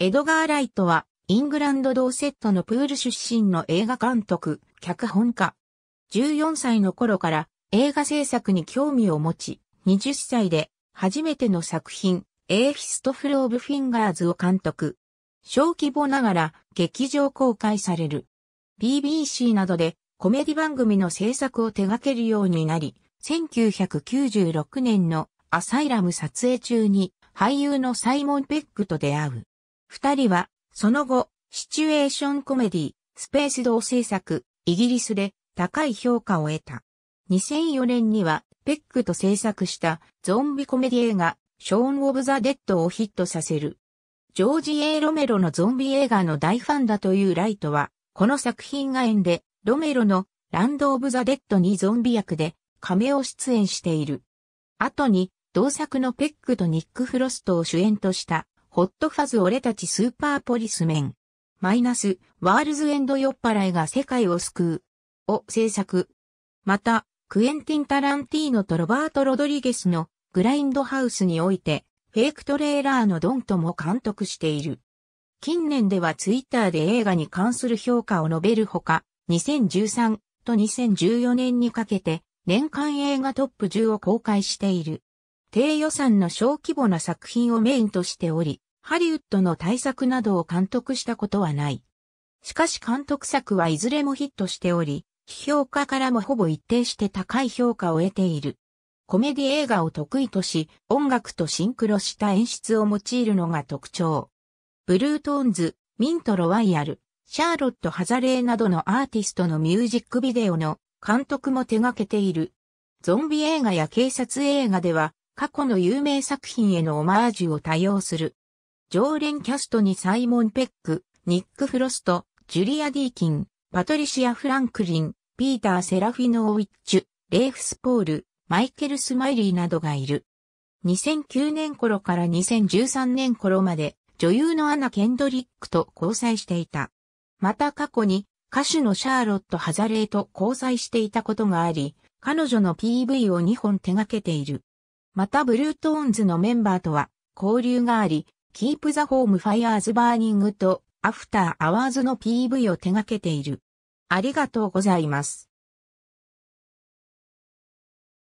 エドガー・ライトは、イングランド・ドーセットのプール出身の映画監督、脚本家。14歳の頃から映画制作に興味を持ち、20歳で初めての作品、エーフィストフル・オブ・フィンガーズを監督。小規模ながら劇場公開される。BBC などでコメディ番組の制作を手掛けるようになり、1996年のアサイラム撮影中に俳優のサイモン・ペックと出会う。二人は、その後、シチュエーションコメディ、スペース同制作、イギリスで高い評価を得た。2004年には、ペックと制作したゾンビコメディ映画、ショーン・オブ・ザ・デッドをヒットさせる。ジョージ・エロメロのゾンビ映画の大ファンだというライトは、この作品が縁で、ロメロのランド・オブ・ザ・デッドにゾンビ役で、亀を出演している。後に、同作のペックとニック・フロストを主演としたホットファズ俺たちスーパーポリスメン。マイナス、ワールズエンド酔っ払いが世界を救う。を制作。また、クエンティン・タランティーノとロバート・ロドリゲスのグラインドハウスにおいて、フェイクトレーラーのドントも監督している。近年ではツイッターで映画に関する評価を述べるほか、2013と2014年にかけて、年間映画トップ10を公開している。低予算の小規模な作品をメインとしており、ハリウッドの大作などを監督したことはない。しかし監督作はいずれもヒットしており、批評家からもほぼ一定して高い評価を得ている。コメディ映画を得意とし、音楽とシンクロした演出を用いるのが特徴。ブルートーンズ、ミント・ロワイヤル、シャーロット・ハザレーなどのアーティストのミュージックビデオの監督も手掛けている。ゾンビ映画や警察映画では過去の有名作品へのオマージュを多用する。常連キャストにサイモン・ペック、ニック・フロスト、ジュリア・ディーキン、パトリシア・フランクリン、ピーター・セラフィノーウィッチュ、レイフ・スポール、マイケル・スマイリーなどがいる。2009年頃から2013年頃まで女優のアナ・ケンドリックと交際していた。また過去に歌手のシャーロット・ハザレーと交際していたことがあり、彼女の PV を2本手掛けている。またブルートーンズのメンバーとは交流があり、Keep the Home Fires Burning と After Hours の PV を手掛けている。ありがとうございます。